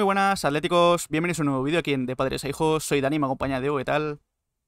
Muy buenas, atléticos. Bienvenidos a un nuevo vídeo aquí en De Padres a Hijos. Soy Dani, me acompaña Diego, ¿qué tal?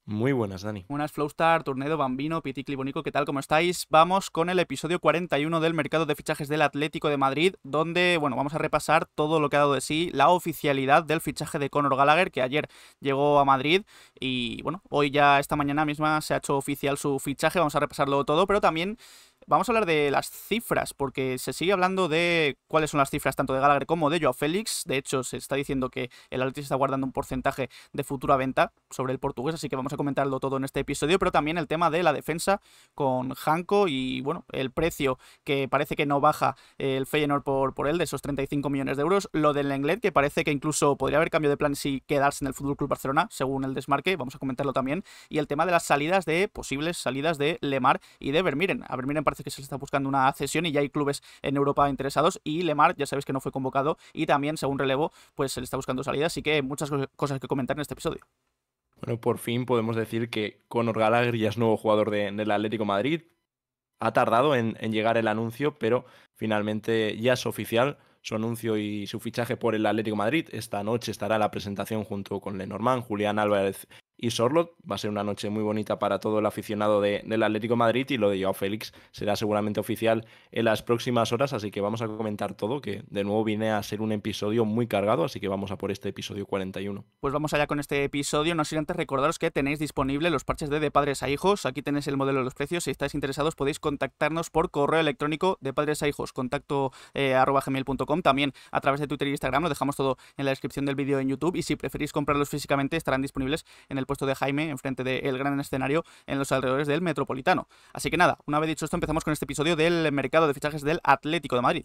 Muy buenas, Dani. Buenas, Flowstar, Turnedo, Bambino, Piticli, Bonico, ¿qué tal? ¿Cómo estáis? Vamos con el episodio 41 del mercado de fichajes del Atlético de Madrid, donde, bueno, vamos a repasar todo lo que ha dado de sí la oficialidad del fichaje de Conor Gallagher, que ayer llegó a Madrid y, bueno, hoy ya esta mañana misma se ha hecho oficial su fichaje, vamos a repasarlo todo, pero también Vamos a hablar de las cifras, porque se sigue hablando de cuáles son las cifras tanto de Gallagher como de Joao Félix. De hecho, se está diciendo que el Atlético está guardando un porcentaje de futura venta sobre el portugués, así que vamos a comentarlo todo en este episodio, pero también el tema de la defensa con Hanco y, bueno, el precio que parece que no baja el Feyenoord por, por él, de esos 35 millones de euros. Lo del Lenglet, que parece que incluso podría haber cambio de plan si quedarse en el Fútbol Club Barcelona, según el desmarque, vamos a comentarlo también. Y el tema de las salidas de posibles salidas de Lemar y de Vermiren. A Vermiren parece que se le está buscando una cesión y ya hay clubes en Europa interesados. Y Lemar, ya sabes que no fue convocado y también, según relevo, pues se le está buscando salida. Así que muchas cosas que comentar en este episodio. Bueno, por fin podemos decir que Conor Gallagher ya es nuevo jugador del Atlético Madrid. Ha tardado en, llegar el anuncio, pero finalmente ya es oficial su anuncio y su fichaje por el Atlético Madrid. Esta noche estará la presentación junto con Lenormand, Julián Álvarez y Sorlot. Va a ser una noche muy bonita para todo el aficionado del Atlético Madrid y lo de Joao Félix será seguramente oficial en las próximas horas, así que vamos a comentar todo, que de nuevo viene a ser un episodio muy cargado, así que vamos a por este episodio 41. Pues vamos allá con este episodio, no sin antes recordaros que tenéis disponible los parches de De Padres a Hijos, aquí tenéis el modelo de los precios, si estáis interesados podéis contactarnos por correo electrónico de Padres a Hijos, contacto eh, arroba gmail.com, también a través de Twitter e Instagram, lo dejamos todo en la descripción del vídeo en YouTube y si preferís comprarlos físicamente estarán disponibles en el el puesto de Jaime enfrente del gran escenario en los alrededores del Metropolitano. Así que nada, una vez dicho esto, empezamos con este episodio del mercado de fichajes del Atlético de Madrid.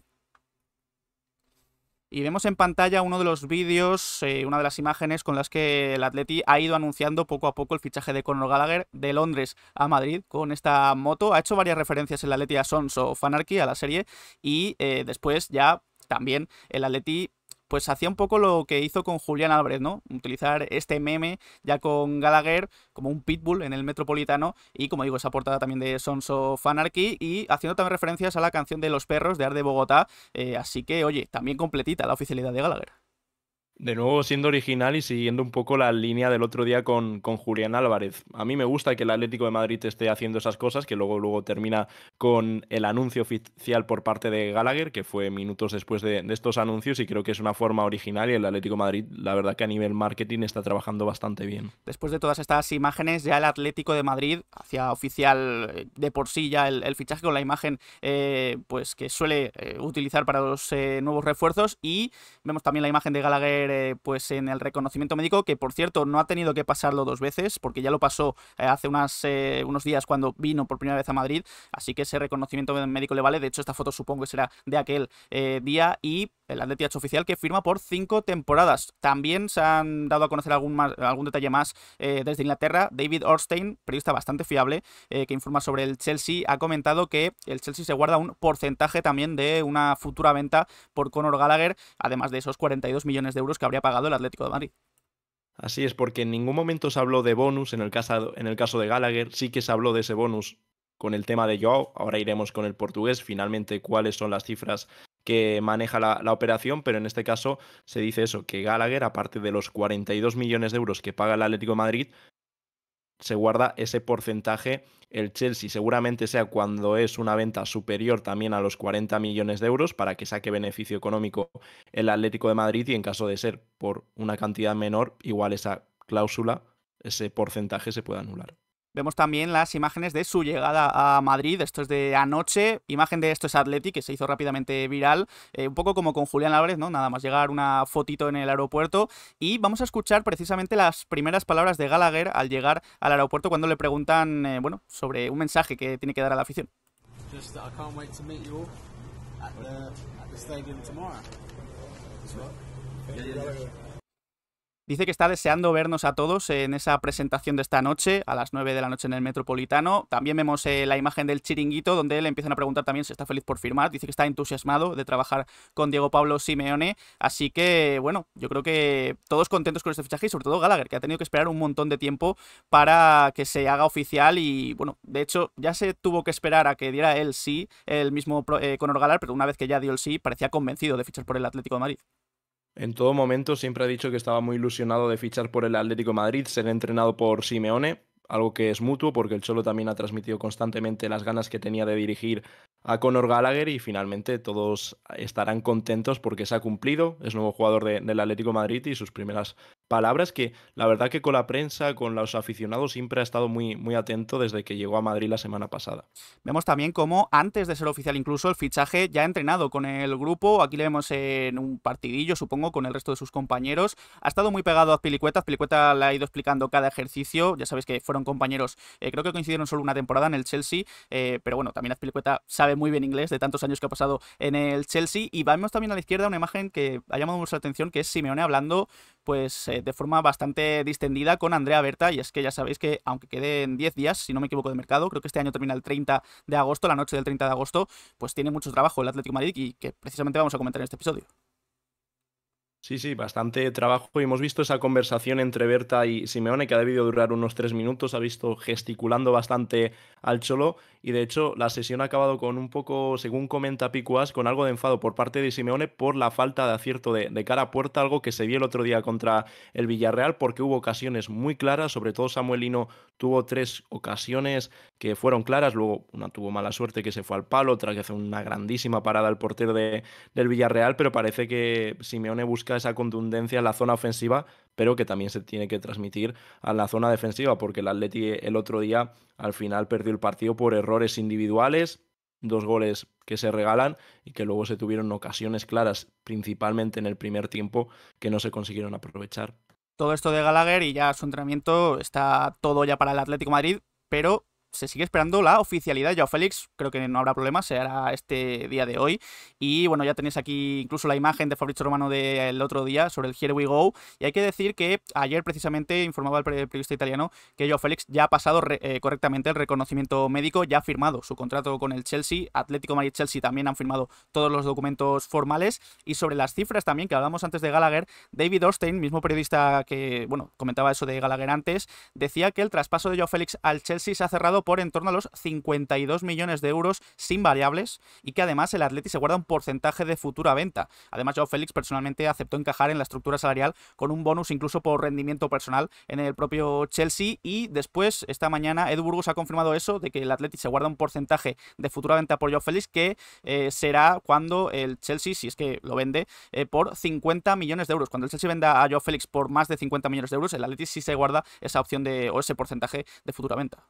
Y vemos en pantalla uno de los vídeos, eh, una de las imágenes con las que el Atleti ha ido anunciando poco a poco el fichaje de Conor Gallagher de Londres a Madrid con esta moto. Ha hecho varias referencias el Atleti a Sons of anarchy a la serie, y eh, después ya también el Atleti pues hacía un poco lo que hizo con Julián Álvarez, ¿no? Utilizar este meme ya con Gallagher como un pitbull en el Metropolitano y como digo, esa portada también de Sons of Anarchy y haciendo también referencias a la canción de Los Perros de Arde Bogotá, eh, así que oye, también completita la oficialidad de Gallagher. De nuevo, siendo original y siguiendo un poco la línea del otro día con, con, Julián Álvarez. A mí me gusta que el Atlético de Madrid esté haciendo esas cosas, que luego, luego termina con el anuncio oficial por parte de Gallagher, que fue minutos después de, estos anuncios, y creo que es una forma original. Y el Atlético de Madrid, la verdad que a nivel marketing está trabajando bastante bien. Después de todas estas imágenes, ya el Atlético de Madrid hacía oficial eh, de por sí ya el, fichaje con la imagen eh, pues que suele eh, utilizar para los nuevos refuerzos. Y vemos también la imagen de Gallagher eh, pues en el reconocimiento médico, que por cierto no ha tenido que pasarlo dos veces, porque ya lo pasó eh, hace unas, eh, unos días cuando vino por primera vez a Madrid, así que ese reconocimiento médico le vale, de hecho esta foto supongo que será de aquel día y el Atleti hecho oficial que firma por cinco temporadas. También se han dado a conocer algún, más, algún detalle más eh, desde Inglaterra. David Orstein, periodista bastante fiable, eh, que informa sobre el Chelsea, ha comentado que el Chelsea se guarda un porcentaje también de una futura venta por Conor Gallagher, además de esos 42 millones de euros que habría pagado el Atlético de Madrid. Así es, porque en ningún momento se habló de bonus en el caso, en el caso de Gallagher, sí que se habló de ese bonus con el tema de Joao. Ahora iremos con el portugués, finalmente cuáles son las cifras que maneja la, operación, pero en este caso se dice eso, que Gallagher, aparte de los 42 millones de euros que paga el Atlético de Madrid, se guarda ese porcentaje el Chelsea, seguramente sea cuando es una venta superior también a los 40 millones de euros para que saque beneficio económico el Atlético de Madrid y en caso de ser por una cantidad menor, igual esa cláusula, ese porcentaje se puede anular. Vemos también las imágenes de su llegada a Madrid, esto es de anoche, imagen de esto es Atleti, que se hizo rápidamente viral, eh, un poco como con Julián Álvarez, ¿no? Nada más llegar una fotito en el aeropuerto y vamos a escuchar precisamente las primeras palabras de Gallagher al llegar al aeropuerto cuando le preguntan, eh, bueno, sobre un mensaje que tiene que dar a la afición. Dice que está deseando vernos a todos en esa presentación de esta noche, a las 9 de la noche en el Metropolitano. También vemos eh, la imagen del chiringuito, donde le empiezan a preguntar también si está feliz por firmar. Dice que está entusiasmado de trabajar con Diego Pablo Simeone. Así que, bueno, yo creo que todos contentos con este fichaje y sobre todo Gallagher, que ha tenido que esperar un montón de tiempo para que se haga oficial. Y, bueno, de hecho, ya se tuvo que esperar a que diera el sí, el mismo eh, Conor Gallagher, pero una vez que ya dio el sí, parecía convencido de fichar por el Atlético de Madrid. En todo momento siempre ha dicho que estaba muy ilusionado de fichar por el Atlético Madrid, ser entrenado por Simeone, algo que es mutuo porque el Cholo también ha transmitido constantemente las ganas que tenía de dirigir a Conor Gallagher y finalmente todos estarán contentos porque se ha cumplido, es nuevo jugador del Atlético Madrid y sus primeras palabras que la verdad que con la prensa, con los aficionados, siempre ha estado muy, muy atento desde que llegó a Madrid la semana pasada. Vemos también cómo antes de ser oficial incluso el fichaje ya ha entrenado con el grupo, aquí le vemos en un partidillo supongo con el resto de sus compañeros, ha estado muy pegado a Azpilicueta. Azpilicueta le ha ido explicando cada ejercicio, ya sabéis que fueron compañeros, eh, creo que coincidieron solo una temporada en el Chelsea, eh, pero bueno, también Azpilicueta sabe muy bien inglés de tantos años que ha pasado en el Chelsea y vamos también a la izquierda una imagen que ha llamado mucha atención que es Simeone hablando pues eh, de forma bastante distendida con Andrea Berta, y es que ya sabéis que aunque queden 10 días, si no me equivoco de mercado, creo que este año termina el 30 de agosto, la noche del 30 de agosto, pues tiene mucho trabajo el Atlético Madrid y que precisamente vamos a comentar en este episodio. Sí, sí, bastante trabajo y hemos visto esa conversación entre Berta y Simeone que ha debido durar unos tres minutos, ha visto gesticulando bastante al Cholo y de hecho la sesión ha acabado con un poco, según comenta Picuas, con algo de enfado por parte de Simeone por la falta de acierto de, cara a puerta, algo que se vio el otro día contra el Villarreal porque hubo ocasiones muy claras, sobre todo Samuelino tuvo tres ocasiones que fueron claras, luego una tuvo mala suerte que se fue al palo, otra que hace una grandísima parada al portero de, del Villarreal, pero parece que Simeone busca esa contundencia en la zona ofensiva, pero que también se tiene que transmitir a la zona defensiva, porque el Atleti el otro día al final perdió el partido por errores individuales, dos goles que se regalan y que luego se tuvieron ocasiones claras, principalmente en el primer tiempo, que no se consiguieron aprovechar. Todo esto de Gallagher y ya su entrenamiento está todo ya para el Atlético Madrid, pero se sigue esperando la oficialidad. Joao Félix, creo que no habrá problema, se hará este día de hoy. Y bueno, ya tenéis aquí incluso la imagen de Fabrizio Romano del otro día sobre el Here We Go. Y hay que decir que ayer precisamente informaba el periodista italiano que Joao Félix ya ha pasado eh, correctamente el reconocimiento médico, ya ha firmado su contrato con el Chelsea, Atlético Madrid Chelsea también han firmado todos los documentos formales. Y sobre las cifras también que hablamos antes de Gallagher, David Orstein, mismo periodista que, bueno, comentaba eso de Gallagher antes, decía que el traspaso de Joao Félix al Chelsea se ha cerrado por en torno a los 52 millones de euros sin variables y que además el Atleti se guarda un porcentaje de futura venta. Además, Joao Félix personalmente aceptó encajar en la estructura salarial con un bonus incluso por rendimiento personal en el propio Chelsea y después esta mañana Ed Burgos ha confirmado eso de que el Atleti se guarda un porcentaje de futura venta por Joao Félix que eh, será cuando el Chelsea, si es que lo vende, eh, por 50 millones de euros. Cuando el Chelsea venda a Joao Félix por más de 50 millones de euros, el Atleti sí se guarda esa opción de o ese porcentaje de futura venta.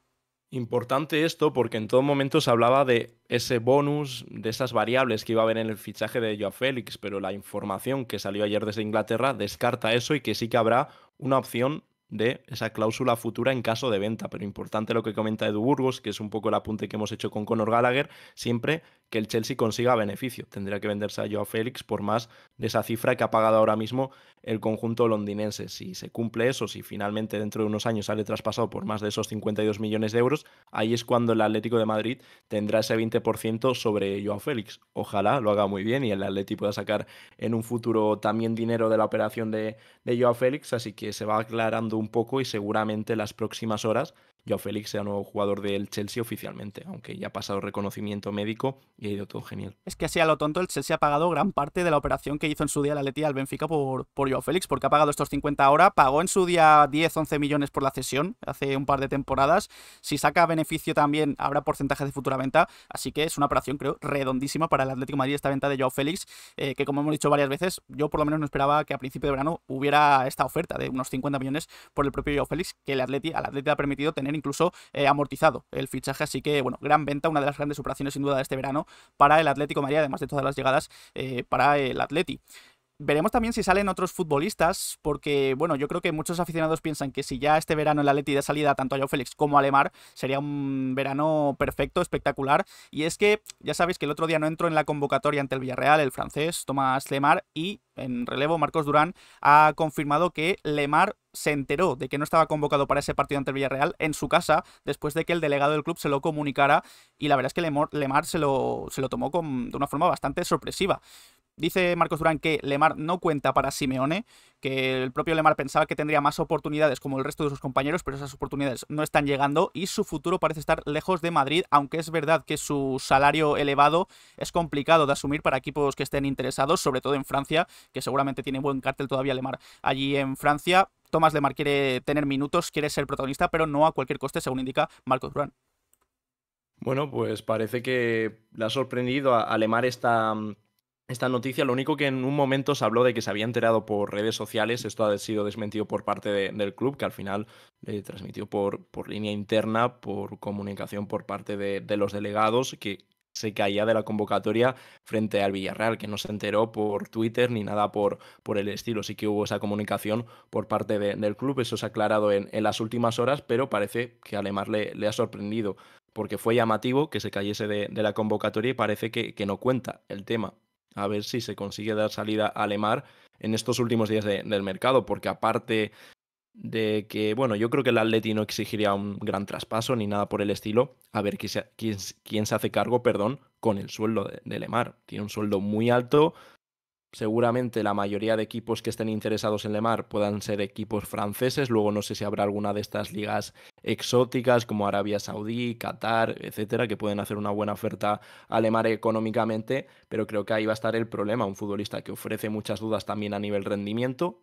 Importante esto porque en todo momento se hablaba de ese bonus, de esas variables que iba a haber en el fichaje de Joao Félix, pero la información que salió ayer desde Inglaterra descarta eso y que sí que habrá una opción de esa cláusula futura en caso de venta. Pero importante lo que comenta Edu Burgos, que es un poco el apunte que hemos hecho con Conor Gallagher, siempre que el Chelsea consiga beneficio. Tendría que venderse a Joao Félix por más de esa cifra que ha pagado ahora mismo el conjunto londinense. Si se cumple eso, si finalmente dentro de unos años sale traspasado por más de esos 52 millones de euros, ahí es cuando el Atlético de Madrid tendrá ese 20% sobre Joao Félix. Ojalá lo haga muy bien y el Atlético pueda sacar en un futuro también dinero de la operación de, Joao Félix, así que se va aclarando un poco y seguramente las próximas horas Joao Félix sea nuevo jugador del Chelsea oficialmente, aunque ya ha pasado reconocimiento médico y ha ido todo genial. Es que así a lo tonto el Chelsea ha pagado gran parte de la operación que hizo en su día la Leti al Benfica por, por Joao Félix, porque ha pagado estos 50 ahora, pagó en su día 10, 11 millones por la cesión hace un par de temporadas, si saca beneficio también habrá porcentaje de futura venta, así que es una operación creo redondísima para el Atlético Madrid esta venta de Joao Félix, eh, que como hemos dicho varias veces, yo por lo menos no esperaba que a principio de verano hubiera esta oferta de unos 50 millones por el propio Joao Félix, que el Atleti, al ha permitido tener incluso eh, amortizado el fichaje. Así que, bueno, gran venta, una de las grandes operaciones sin duda de este verano para el Atlético María, además de todas las llegadas eh, para el Atleti. Veremos también si salen otros futbolistas, porque bueno, yo creo que muchos aficionados piensan que si ya este verano el Atleti da salida tanto a Joao Félix como a Lemar, sería un verano perfecto, espectacular. Y es que ya sabéis que el otro día no entró en la convocatoria ante el Villarreal, el francés Tomás Lemar, y en relevo Marcos Durán ha confirmado que Lemar se enteró de que no estaba convocado para ese partido ante el Villarreal en su casa después de que el delegado del club se lo comunicara y la verdad es que Lemar, se, lo, se lo tomó de una forma bastante sorpresiva. Dice Marcos Durán que Lemar no cuenta para Simeone, que el propio Lemar pensaba que tendría más oportunidades como el resto de sus compañeros, pero esas oportunidades no están llegando y su futuro parece estar lejos de Madrid, aunque es verdad que su salario elevado es complicado de asumir para equipos que estén interesados, sobre todo en Francia, que seguramente tiene buen cartel todavía Lemar allí en Francia. Tomás Lemar quiere tener minutos, quiere ser protagonista, pero no a cualquier coste, según indica Marcos Durán. Bueno, pues parece que le ha sorprendido a, Lemar esta esta noticia. Lo único que en un momento se habló de que se había enterado por redes sociales, esto ha sido desmentido por parte del club, que al final le eh, transmitió por, línea interna, por comunicación por parte de, los delegados, que se caía de la convocatoria frente al Villarreal, que no se enteró por Twitter ni nada por, por el estilo. Sí que hubo esa comunicación por parte del club, eso se ha aclarado en, las últimas horas, pero parece que además le, le ha sorprendido porque fue llamativo que se cayese de, la convocatoria y parece que, no cuenta el tema a ver si se consigue dar salida a Lemar en estos últimos días del mercado, porque aparte de que, bueno, yo creo que el Atleti no exigiría un gran traspaso ni nada por el estilo, a ver quién se, hace cargo, perdón, con el sueldo de, de, Lemar. Tiene un sueldo muy alto, seguramente la mayoría de equipos que estén interesados en Lemar puedan ser equipos franceses. Luego no sé si habrá alguna de estas ligas exóticas como Arabia Saudí, Qatar, etcétera, que pueden hacer una buena oferta a Lemar económicamente, pero creo que ahí va a estar el problema. Un futbolista que ofrece muchas dudas también a nivel rendimiento,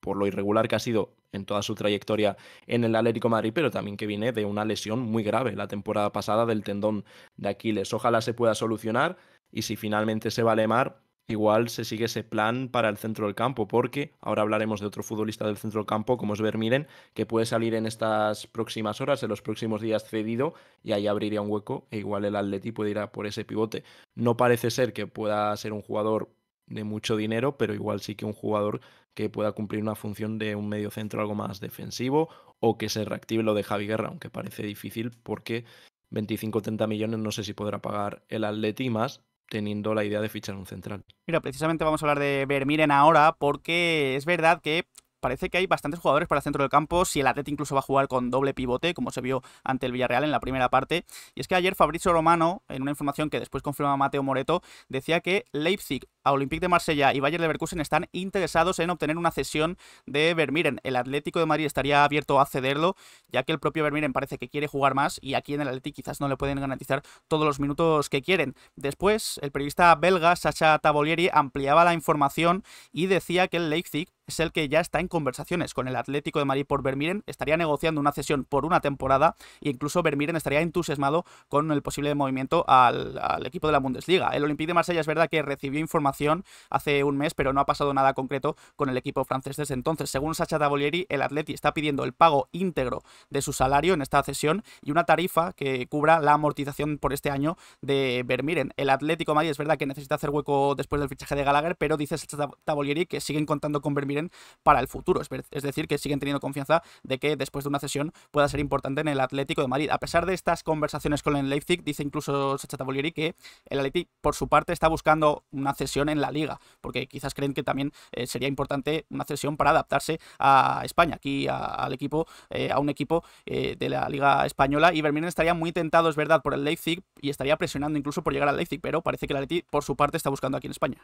por lo irregular que ha sido en toda su trayectoria en el Atlético Madrid, pero también que viene de una lesión muy grave la temporada pasada del tendón de Aquiles. Ojalá se pueda solucionar y si finalmente se va a Lemar igual se sigue ese plan para el centro del campo, porque ahora hablaremos de otro futbolista del centro del campo, como es Vermiren, que puede salir en estas próximas horas, en los próximos días cedido, y ahí abriría un hueco, e igual el Atleti puede ir a por ese pivote. No parece ser que pueda ser un jugador de mucho dinero, pero igual sí que un jugador que pueda cumplir una función de un medio centro algo más defensivo o que se reactive lo de Javi Guerra, aunque parece difícil porque 25-30 millones no sé si podrá pagar el Atleti más teniendo la idea de fichar un central. Mira, precisamente vamos a hablar de Vermiren ahora porque es verdad que parece que hay bastantes jugadores para el centro del campo, si el Atleti incluso va a jugar con doble pivote, como se vio ante el Villarreal en la primera parte. Y es que ayer Fabrizio Romano, en una información que después confirmó Mateo Moreto, decía que Leipzig, Olympique de Marsella y Bayer Leverkusen están interesados en obtener una cesión de Vermiren. El Atlético de Madrid estaría abierto a cederlo, ya que el propio Vermiren parece que quiere jugar más y aquí en el Atlético quizás no le pueden garantizar todos los minutos que quieren. Después, el periodista belga Sacha Tavolieri ampliaba la información y decía que el Leipzig es el que ya está en conversaciones con el Atlético de Madrid por Vermiren, estaría negociando una cesión por una temporada e incluso Vermiren estaría entusiasmado con el posible movimiento al, equipo de la Bundesliga. El Olympique de Marsella es verdad que recibió información hace un mes, pero no ha pasado nada concreto con el equipo francés desde entonces. Según Sacha Tavolieri, el Atleti está pidiendo el pago íntegro de su salario en esta cesión y una tarifa que cubra la amortización por este año de Vermiren. El Atlético de Madrid es verdad que necesita hacer hueco después del fichaje de Gallagher, pero dice Sacha Tavolieri que siguen contando con Vermiren para el futuro. Es decir, que siguen teniendo confianza de que después de una cesión pueda ser importante en el Atlético de Madrid. A pesar de estas conversaciones con el Leipzig, dice incluso Sachata Tavolieri que el Atlético, por su parte, está buscando una cesión en la liga, porque quizás creen que también eh, sería importante una cesión para adaptarse a España, aquí al equipo, eh, a un equipo eh, de la liga española. Y Vermeer estaría muy tentado, es verdad, por el Leipzig y estaría presionando incluso por llegar al Leipzig, pero parece que el Atlético, por su parte, está buscando aquí en España.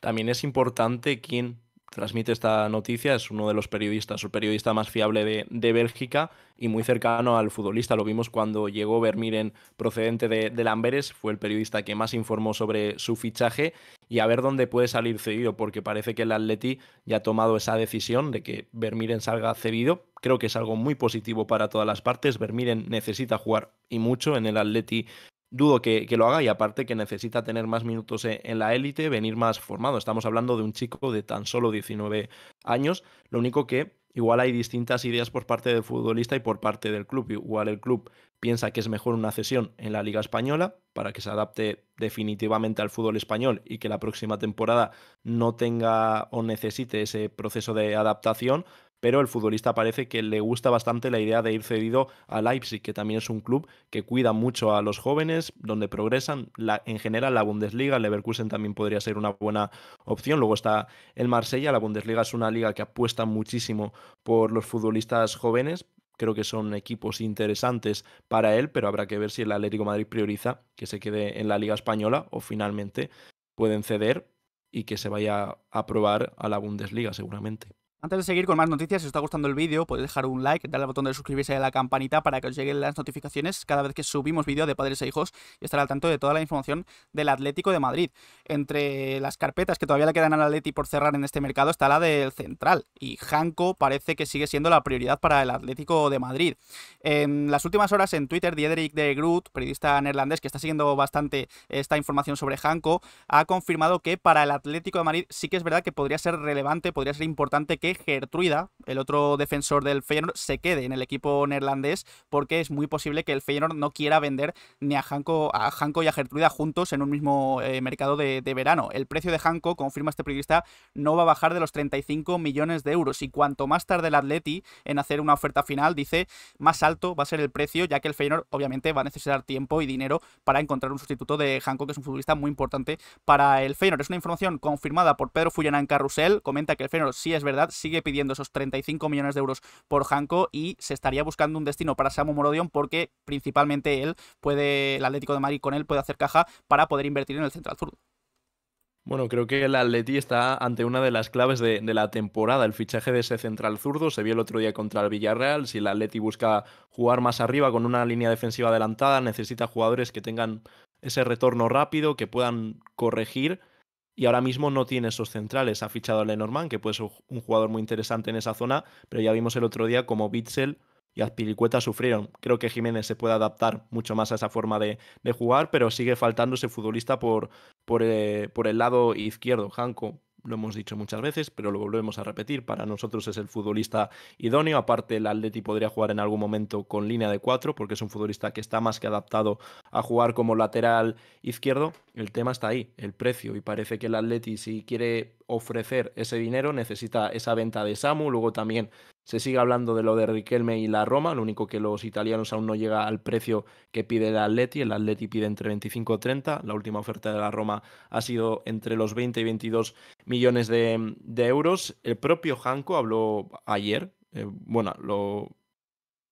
También es importante quién transmite esta noticia, es uno de los periodistas, el periodista más fiable de, Bélgica y muy cercano al futbolista. Lo vimos cuando llegó Vermiren procedente de, de Lamberes, fue el periodista que más informó sobre su fichaje y a ver dónde puede salir cedido, porque parece que el Atleti ya ha tomado esa decisión de que Vermiren salga cedido. Creo que es algo muy positivo para todas las partes. Vermiren necesita jugar y mucho. En el Atleti dudo que, lo haga y aparte que necesita tener más minutos e, en la élite, venir más formado. Estamos hablando de un chico de tan solo 19 años, lo único que igual hay distintas ideas por parte del futbolista y por parte del club. Igual el club piensa que es mejor una cesión en la Liga Española para que se adapte definitivamente al fútbol español y que la próxima temporada no tenga o necesite ese proceso de adaptación pero el futbolista parece que le gusta bastante la idea de ir cedido a Leipzig, que también es un club que cuida mucho a los jóvenes, donde progresan. en general, la Bundesliga, el Leverkusen también podría ser una buena opción. Luego está el Marsella. La Bundesliga es una liga que apuesta muchísimo por los futbolistas jóvenes, creo que son equipos interesantes para él, pero habrá que ver si el Atlético Madrid prioriza que se quede en la Liga Española o finalmente pueden ceder y que se vaya a probar a la Bundesliga seguramente. Antes de seguir con más noticias, si os está gustando el vídeo, podéis dejar un like, darle al botón de suscribirse a la campanita para que os lleguen las notificaciones cada vez que subimos vídeo de padres e hijos y estar al tanto de toda la información del Atlético de Madrid. Entre las carpetas que todavía le quedan al Atleti por cerrar en este mercado está la del Central y Janko parece que sigue siendo la prioridad para el Atlético de Madrid. En las últimas horas en Twitter, Diederik de Groot, periodista neerlandés que está siguiendo bastante esta información sobre Janko, ha confirmado que para el Atlético de Madrid sí que es verdad que podría ser relevante, podría ser importante que Gertruida, el otro defensor del Feyenoord, se quede en el equipo neerlandés porque es muy posible que el Feyenoord no quiera vender ni a Hanko, a y a Gertruida juntos en un mismo eh, mercado de, verano. El precio de Hanko, confirma este periodista, no va a bajar de los 35 millones de euros y cuanto más tarde el Atleti en hacer una oferta final, dice, más alto va a ser el precio ya que el Feyenoord obviamente va a necesitar tiempo y dinero para encontrar un sustituto de Hanko, que es un futbolista muy importante para el Feyenoord. Es una información confirmada por Pedro Fullana en Carrusel, comenta que el Feyenoord sí es verdad, sigue pidiendo esos 35 millones de euros por Hanco y se estaría buscando un destino para Samu Morodion porque principalmente él puede, el Atlético de Madrid con él puede hacer caja para poder invertir en el central zurdo. Bueno, creo que el Atleti está ante una de las claves de, de, la temporada, el fichaje de ese central zurdo. Se vio el otro día contra el Villarreal. Si el Atleti busca jugar más arriba con una línea defensiva adelantada, necesita jugadores que tengan ese retorno rápido, que puedan corregir y ahora mismo no tiene esos centrales. Ha fichado a Lenormand, que puede ser un jugador muy interesante en esa zona, pero ya vimos el otro día como Bitzel y Azpilicueta sufrieron. Creo que Jiménez se puede adaptar mucho más a esa forma de, jugar, pero sigue faltando ese futbolista por, por, eh, por el lado izquierdo, Hanco lo hemos dicho muchas veces, pero lo volvemos a repetir, para nosotros es el futbolista idóneo, aparte el Atleti podría jugar en algún momento con línea de cuatro, porque es un futbolista que está más que adaptado a jugar como lateral izquierdo, el tema está ahí, el precio, y parece que el Atleti si quiere ofrecer ese dinero necesita esa venta de Samu, luego también se sigue hablando de lo de Riquelme y la Roma, lo único que los italianos aún no llega al precio que pide el Atleti, el Atleti pide entre 25 y 30, la última oferta de la Roma ha sido entre los 20 y 22 millones mm, de, euros. El propio Hanco habló ayer, eh, bueno, lo,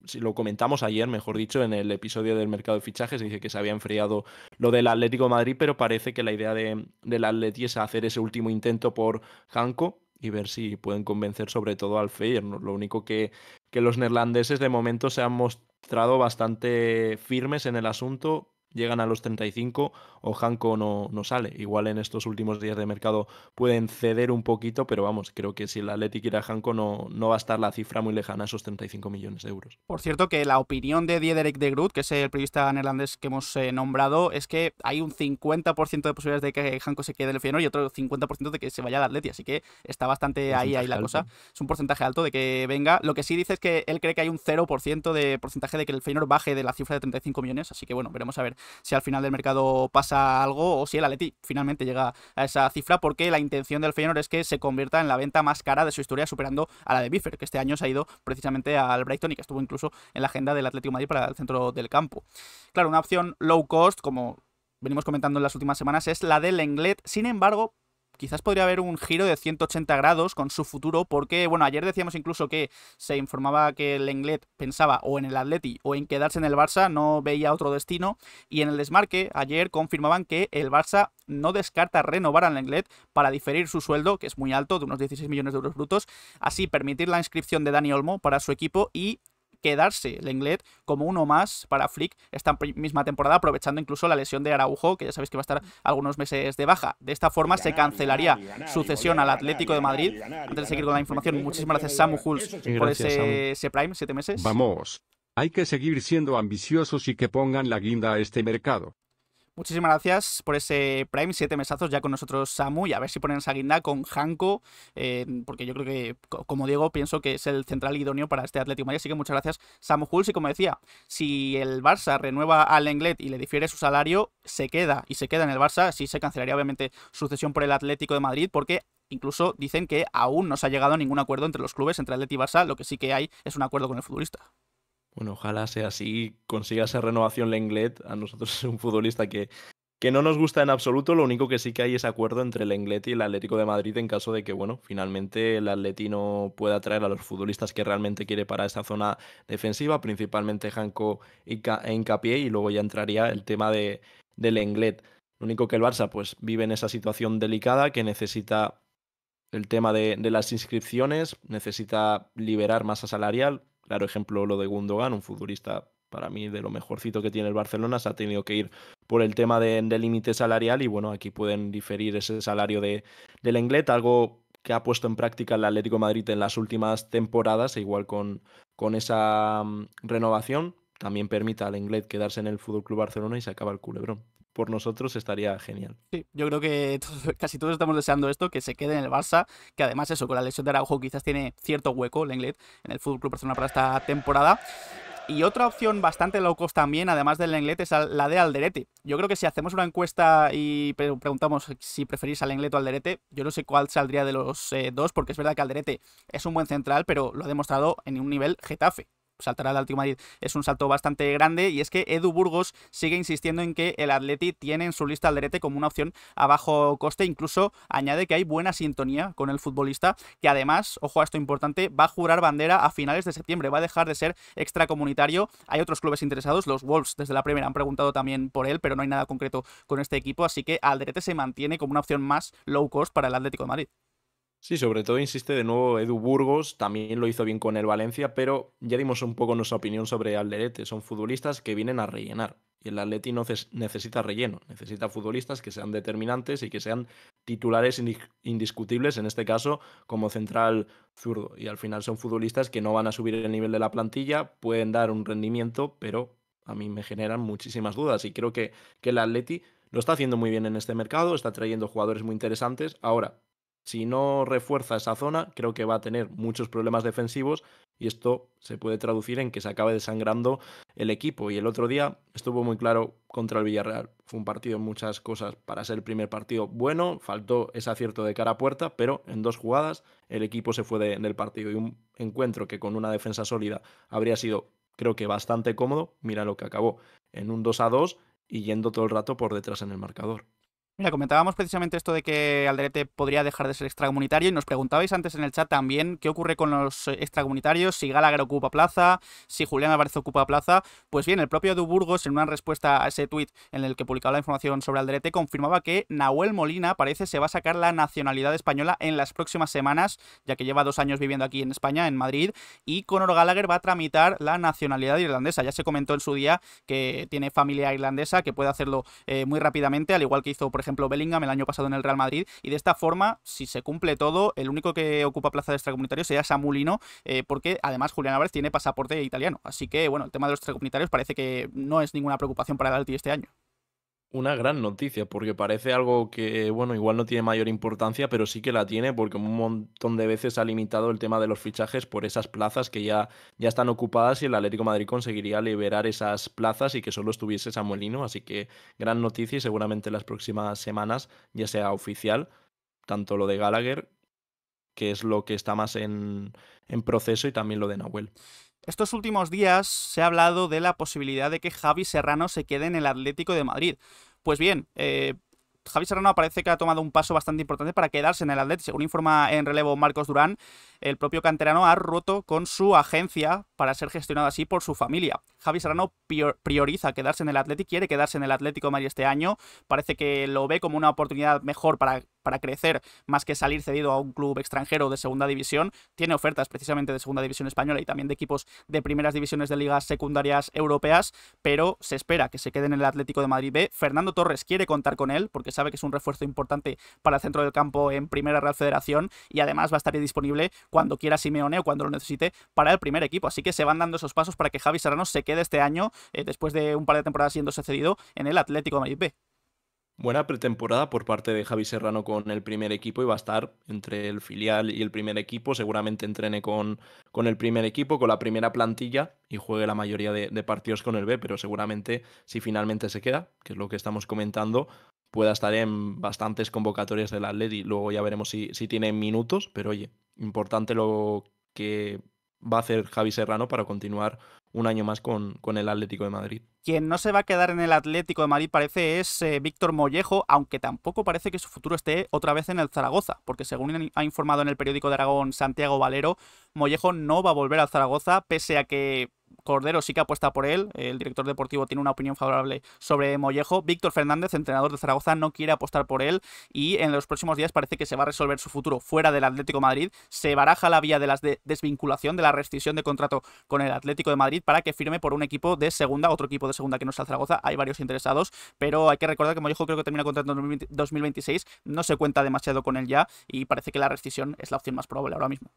si lo comentamos ayer, mejor dicho, en el episodio del mercado de fichajes, dice que se había enfriado lo del Atlético Madrid, pero parece que la idea de, mm, del Atleti es hacer ese último intento por Hanco, y ver si pueden convencer sobre todo al Feyenoord. Lo único que, que los neerlandeses de momento se han mostrado bastante firmes en el asunto llegan a los 35 o Hanco no, sale. Igual en estos últimos días de mercado pueden ceder un poquito, pero vamos, creo que si el Atleti quiere a Hanco no, no va a estar la cifra muy lejana, a esos 35 millones de euros. Por cierto, que la opinión de Diederik de Groot, que es el periodista neerlandés que hemos eh, nombrado, es que hay un 50% de posibilidades de que Hanco se quede en el Feyenoord y otro 50% de que se vaya al Atleti, así que está bastante ahí, ahí la cosa. Es un porcentaje alto de que venga. Lo que sí dice es que él cree que hay un 0% de porcentaje de que el Feyenoord baje de la cifra de 35 millones, así que bueno, veremos a ver si al final del mercado pasa algo o si el Atleti finalmente llega a esa cifra, porque la intención del Feyenoord es que se convierta en la venta más cara de su historia, superando a la de Biffer, que este año se ha ido precisamente al Brighton y que estuvo incluso en la agenda del Atlético Madrid para el centro del campo. Claro, una opción low cost, como venimos comentando en las últimas semanas, es la del Englet. Sin embargo, quizás podría haber un giro de 180 grados con su futuro, porque, bueno, ayer decíamos incluso que se informaba que el Englet pensaba o en el Atleti o en quedarse en el Barça, no veía otro destino, y en el desmarque ayer confirmaban que el Barça no descarta renovar al Englet para diferir su sueldo, que es muy alto, de unos 16 millones de euros brutos, así permitir la inscripción de Dani Olmo para su equipo y quedarse Lenglet como uno más para Flick esta misma temporada, aprovechando incluso la lesión de Araujo, que ya sabéis que va a estar mm. algunos meses de baja. De esta forma se cancelaría su cesión al Atlético de Madrid. Antes de seguir con la información, muchísimas gracias Samu Huls por ese Prime, siete meses. Vamos. Hay que seguir siendo ambiciosos y que pongan la guinda a este mercado. Muchísimas gracias por ese Prime, siete mesazos ya con nosotros Samu y a ver si ponen esa guinda con Hanko, porque yo creo que, como Diego pienso que es el central idóneo para este Atlético Madrid, así que muchas gracias Samu Huls y como decía, si el Barça renueva al Lenglet y le difiere su salario, se queda y se queda en el Barça, así se cancelaría obviamente su por el Atlético de Madrid porque incluso dicen que aún no se ha llegado a ningún acuerdo entre los clubes, entre Atlético y Barça, lo que sí que hay es un acuerdo con el futbolista. Bueno, ojalá sea así, consiga esa renovación Lenglet. A nosotros es un futbolista que, que no nos gusta en absoluto. Lo único que sí que hay es acuerdo entre Lenglet y el Atlético de Madrid en caso de que, bueno, finalmente el Atletino pueda atraer a los futbolistas que realmente quiere para esa zona defensiva, principalmente Janko e Incapié y luego ya entraría el tema de, Lenglet. Lo único que el Barça pues, vive en esa situación delicada que necesita el tema de, las inscripciones, necesita liberar masa salarial, Claro ejemplo lo de Gundogan, un futbolista para mí de lo mejorcito que tiene el Barcelona, se ha tenido que ir por el tema del límite salarial y bueno, aquí pueden diferir ese salario de, del Englet, algo que ha puesto en práctica el Atlético de Madrid en las últimas temporadas, e igual con, con esa mm, renovación, también permite al Englet quedarse en el FC Club Barcelona y se acaba el culebrón por nosotros estaría genial. Sí, yo creo que casi todos estamos deseando esto, que se quede en el Barça, que además eso, con la lesión de Araujo quizás tiene cierto hueco Lenglet en el FC Barcelona para esta temporada. Y otra opción bastante locos también, además del Lenglet, es la de Alderete. Yo creo que si hacemos una encuesta y preguntamos si preferís al Lenglet o Alderete, yo no sé cuál saldría de los eh, dos, porque es verdad que Alderete es un buen central, pero lo ha demostrado en un nivel Getafe saltar al Atlético Madrid es un salto bastante grande y es que Edu Burgos sigue insistiendo en que el Atleti tiene en su lista al como una opción a bajo coste, incluso añade que hay buena sintonía con el futbolista que además, ojo a esto importante, va a jurar bandera a finales de septiembre, va a dejar de ser extracomunitario. Hay otros clubes interesados, los Wolves desde la primera han preguntado también por él, pero no hay nada concreto con este equipo, así que Alderete se mantiene como una opción más low cost para el Atlético de Madrid. Sí, sobre todo insiste de nuevo Edu Burgos, también lo hizo bien con el Valencia, pero ya dimos un poco nuestra opinión sobre Alderete. Son futbolistas que vienen a rellenar. Y el Atleti no necesita relleno, necesita futbolistas que sean determinantes y que sean titulares indiscutibles, en este caso como central zurdo. Y al final son futbolistas que no van a subir el nivel de la plantilla, pueden dar un rendimiento, pero a mí me generan muchísimas dudas. Y creo que, que el Atleti lo está haciendo muy bien en este mercado, está trayendo jugadores muy interesantes. Ahora, si no refuerza esa zona, creo que va a tener muchos problemas defensivos y esto se puede traducir en que se acabe desangrando el equipo. Y el otro día estuvo muy claro contra el Villarreal. Fue un partido en muchas cosas para ser el primer partido bueno, faltó ese acierto de cara a puerta, pero en dos jugadas el equipo se fue en del partido y un encuentro que con una defensa sólida habría sido, creo que, bastante cómodo. Mira lo que acabó en un 2 a 2 y yendo todo el rato por detrás en el marcador. Mira, comentábamos precisamente esto de que Alderete podría dejar de ser extracomunitario y nos preguntabais antes en el chat también qué ocurre con los eh, extracomunitarios, si Gallagher ocupa plaza, si Julián Álvarez ocupa plaza. Pues bien, el propio Edu en una respuesta a ese tuit en el que publicaba la información sobre Alderete, confirmaba que Nahuel Molina parece se va a sacar la nacionalidad española en las próximas semanas, ya que lleva dos años viviendo aquí en España, en Madrid, y Conor Gallagher va a tramitar la nacionalidad irlandesa. Ya se comentó en su día que tiene familia irlandesa, que puede hacerlo eh, muy rápidamente, al igual que hizo, por ejemplo, ejemplo, Bellingham el año pasado en el Real Madrid. Y de esta forma, si se cumple todo, el único que ocupa plaza de extracomunitario sería Samulino, eh, porque además Julián Álvarez tiene pasaporte italiano. Así que, bueno, el tema de los extracomunitarios parece que no es ninguna preocupación para el Alti este año una gran noticia, porque parece algo que, bueno, igual no tiene mayor importancia, pero sí que la tiene, porque un montón de veces ha limitado el tema de los fichajes por esas plazas que ya, ya están ocupadas y el Atlético Madrid conseguiría liberar esas plazas y que solo estuviese Samuelino. Así que gran noticia y seguramente las próximas semanas ya sea oficial, tanto lo de Gallagher, que es lo que está más en, en proceso, y también lo de Nahuel. Estos últimos días se ha hablado de la posibilidad de que Javi Serrano se quede en el Atlético de Madrid. Pues bien, eh, Javi Serrano parece que ha tomado un paso bastante importante para quedarse en el Atlético. Según informa en relevo Marcos Durán, el propio canterano ha roto con su agencia para ser gestionado así por su familia. Javi Serrano prioriza quedarse en el Atlético, quiere quedarse en el Atlético de Madrid este año. Parece que lo ve como una oportunidad mejor para para crecer más que salir cedido a un club extranjero de segunda división. Tiene ofertas precisamente de segunda división española y también de equipos de primeras divisiones de ligas secundarias europeas, pero se espera que se quede en el Atlético de Madrid B. Fernando Torres quiere contar con él porque sabe que es un refuerzo importante para el centro del campo en Primera Real Federación y además va a estar disponible cuando quiera Simeone o cuando lo necesite para el primer equipo. Así que se van dando esos pasos para que Javi Serrano se quede este año eh, después de un par de temporadas siendo cedido en el Atlético de Madrid B. Buena pretemporada por parte de Javi Serrano con el primer equipo y va a estar entre el filial y el primer equipo. Seguramente entrene con, con el primer equipo, con la primera plantilla y juegue la mayoría de, partidos con el B, pero seguramente si finalmente se queda, que es lo que estamos comentando, pueda estar en bastantes convocatorias del y Luego ya veremos si, si tiene minutos, pero oye, importante lo que va a hacer Javi Serrano para continuar un año más con, con el Atlético de Madrid. Quien no se va a quedar en el Atlético de Madrid parece es eh, Víctor Mollejo, aunque tampoco parece que su futuro esté otra vez en el Zaragoza, porque según ha informado en el periódico de Aragón Santiago Valero, Mollejo no va a volver al Zaragoza, pese a que Cordero sí que apuesta por él. El director deportivo tiene una opinión favorable sobre Mollejo. Víctor Fernández, entrenador de Zaragoza, no quiere apostar por él y en los próximos días parece que se va a resolver su futuro fuera del Atlético Madrid. Se baraja la vía de la desvinculación, de la rescisión de contrato con el Atlético de Madrid para que firme por un equipo de segunda, otro equipo de segunda que no sea Zaragoza. Hay varios interesados, pero hay que recordar que Mollejo creo que termina contrato en 2026. No se cuenta demasiado con él ya y parece que la rescisión es la opción más probable ahora mismo.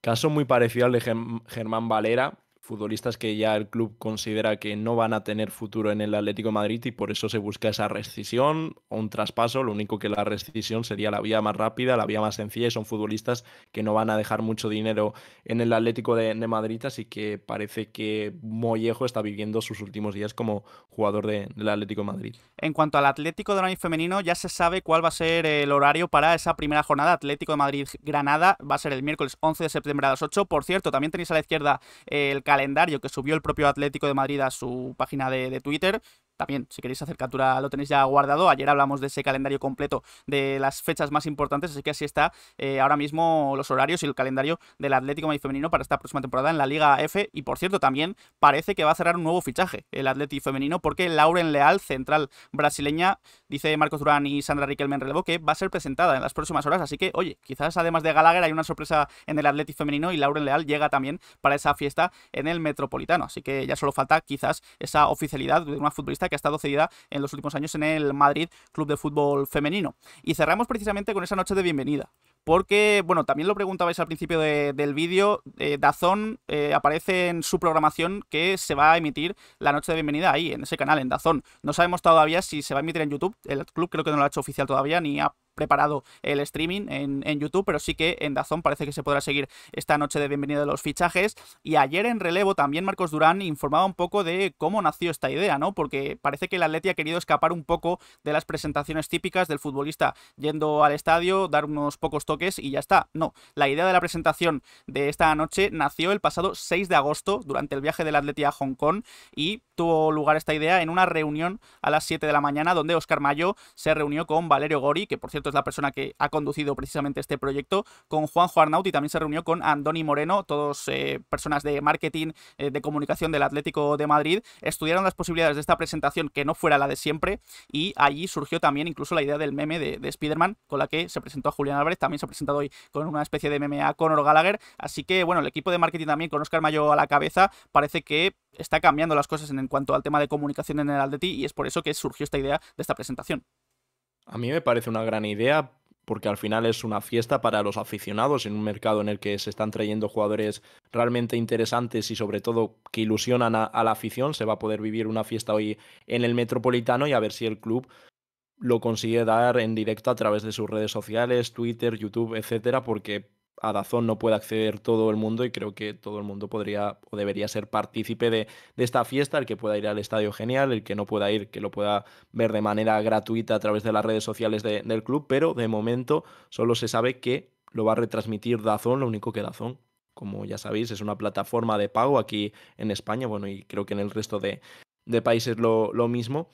Caso muy parecido al de Germán Valera, futbolistas que ya el club considera que no van a tener futuro en el Atlético de Madrid y por eso se busca esa rescisión o un traspaso. Lo único que la rescisión sería la vía más rápida, la vía más sencilla y son futbolistas que no van a dejar mucho dinero en el Atlético de, Madrid, así que parece que Mollejo está viviendo sus últimos días como jugador del Atlético de Madrid. En cuanto al Atlético de Madrid femenino, ya se sabe cuál va a ser el horario para esa primera jornada Atlético de Madrid-Granada. Va a ser el miércoles 11 de septiembre a las 8. Por cierto, también tenéis a la izquierda eh, el canal calendario que subió el propio Atlético de Madrid a su página de, de Twitter, también, si queréis hacer captura, lo tenéis ya guardado. Ayer hablamos de ese calendario completo de las fechas más importantes, así que así está eh, ahora mismo los horarios y el calendario del Atlético Madrid femenino para esta próxima temporada en la Liga F. Y por cierto, también parece que va a cerrar un nuevo fichaje el Atlético femenino, porque Lauren Leal, central brasileña, dice Marcos Durán y Sandra Riquelme en relevo, que va a ser presentada en las próximas horas. Así que, oye, quizás además de Gallagher hay una sorpresa en el Atlético femenino y Lauren Leal llega también para esa fiesta en el Metropolitano. Así que ya solo falta quizás esa oficialidad de una futbolista que ha estado cedida en los últimos años en el Madrid Club de Fútbol Femenino. Y cerramos precisamente con esa noche de bienvenida porque, bueno, también lo preguntabais al principio del vídeo, eh, Dazón eh, aparece en su programación que se va a emitir la noche de bienvenida ahí, en ese canal, en Dazón. No sabemos todavía si se va a emitir en YouTube, el club creo que no lo ha hecho oficial todavía, ni ha preparado el streaming en, YouTube, pero sí que en Dazón parece que se podrá seguir esta noche de bienvenida de los fichajes. Y ayer en relevo también Marcos Durán informaba un poco de cómo nació esta idea, ¿no? Porque parece que el Atleti ha querido escapar un poco de las presentaciones típicas del futbolista yendo al estadio, dar unos pocos toques y ya está. No, la idea de la presentación de esta noche nació el pasado 6 de agosto durante el viaje del Atleti a Hong Kong y tuvo lugar esta idea en una reunión a las 7 de la mañana donde Oscar Mayo se reunió con Valerio Gori, que por cierto es la persona que ha conducido precisamente este proyecto, con Juanjo Arnaut y también se reunió con Andoni Moreno, todos eh, personas de marketing, eh, de comunicación del Atlético de Madrid, estudiaron las posibilidades de esta presentación que no fuera la de siempre y allí surgió también incluso la idea del meme de, Spiderman Spider-Man con la que se presentó a Julián Álvarez, también se ha presentado hoy con una especie de meme a Conor Gallagher, así que bueno, el equipo de marketing también con Oscar Mayo a la cabeza parece que está cambiando las cosas en cuanto al tema de comunicación en el Atleti y es por eso que surgió esta idea de esta presentación. A mí me parece una gran idea porque al final es una fiesta para los aficionados en un mercado en el que se están trayendo jugadores realmente interesantes y sobre todo que ilusionan a, la afición. Se va a poder vivir una fiesta hoy en el Metropolitano y a ver si el club lo consigue dar en directo a través de sus redes sociales, Twitter, YouTube, etcétera, porque a Dazón no puede acceder todo el mundo y creo que todo el mundo podría o debería ser partícipe de, esta fiesta, el que pueda ir al estadio genial, el que no pueda ir, que lo pueda ver de manera gratuita a través de las redes sociales del club, pero de momento solo se sabe que lo va a retransmitir Dazón, lo único que Dazón, como ya sabéis, es una plataforma de pago aquí en España, bueno, y creo que en el resto de, países lo, lo mismo.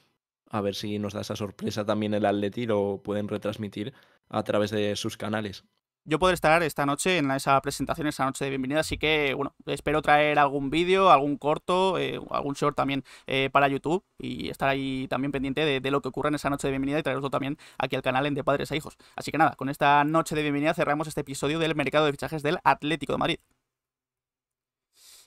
A ver si nos da esa sorpresa también el Atleti, lo pueden retransmitir a través de sus canales yo podré estar esta noche en esa presentación, esa noche de bienvenida, así que bueno, espero traer algún vídeo, algún corto, eh, algún short también eh, para YouTube y estar ahí también pendiente de, lo que ocurra en esa noche de bienvenida y traerlo también aquí al canal en De Padres a Hijos. Así que nada, con esta noche de bienvenida cerramos este episodio del mercado de fichajes del Atlético de Madrid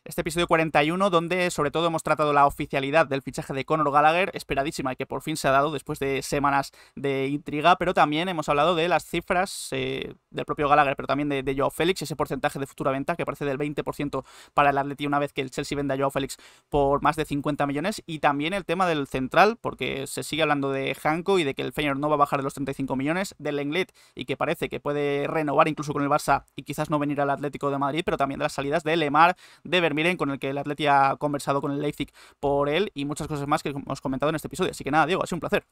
este episodio 41, donde sobre todo hemos tratado la oficialidad del fichaje de Conor Gallagher, esperadísima y que por fin se ha dado después de semanas de intriga, pero también hemos hablado de las cifras eh, del propio Gallagher, pero también de, Joe Joao Félix, ese porcentaje de futura venta que parece del 20% para el Atleti una vez que el Chelsea venda a Joao Félix por más de 50 millones, y también el tema del central, porque se sigue hablando de Hanco y de que el Feyenoord no va a bajar de los 35 millones, del Englid y que parece que puede renovar incluso con el Barça y quizás no venir al Atlético de Madrid, pero también de las salidas de Lemar, de Bermuda miren con el que el Atleti ha conversado con el Leipzig por él y muchas cosas más que hemos comentado en este episodio. Así que nada, Diego, ha sido un placer.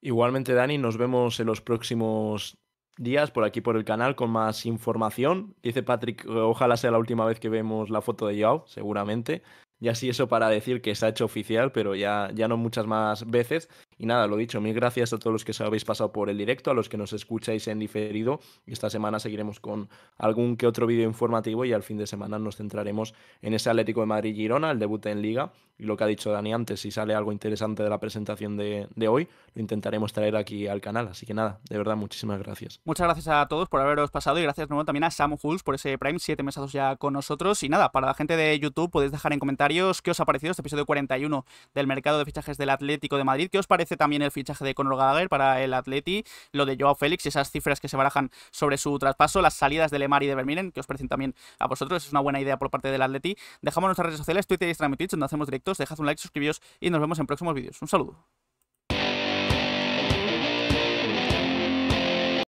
Igualmente, Dani, nos vemos en los próximos días por aquí por el canal con más información. Dice Patrick, ojalá sea la última vez que vemos la foto de Yao, seguramente. Y así eso para decir que se ha hecho oficial, pero ya, ya no muchas más veces. Y nada, lo dicho, mil gracias a todos los que os habéis pasado por el directo, a los que nos escucháis en diferido. Esta semana seguiremos con algún que otro vídeo informativo y al fin de semana nos centraremos en ese Atlético de Madrid-Girona, el debut en Liga. Y lo que ha dicho Dani antes, si sale algo interesante de la presentación de, de hoy, lo intentaremos traer aquí al canal. Así que nada, de verdad, muchísimas gracias. Muchas gracias a todos por haberos pasado y gracias nuevo también a Sam Huls por ese Prime, siete mesazos ya con nosotros. Y nada, para la gente de YouTube podéis dejar en comentarios qué os ha parecido este episodio 41 del mercado de fichajes del Atlético de Madrid, qué os parece también el fichaje de Conor Gallagher para el Atleti, lo de Joao Félix, esas cifras que se barajan sobre su traspaso, las salidas de Lemar y de Verminen, que os parecen también a vosotros, es una buena idea por parte del Atleti. Dejamos nuestras redes sociales, Twitter, e Instagram y Twitch, donde hacemos directos, dejad un like, suscribíos y nos vemos en próximos vídeos. Un saludo.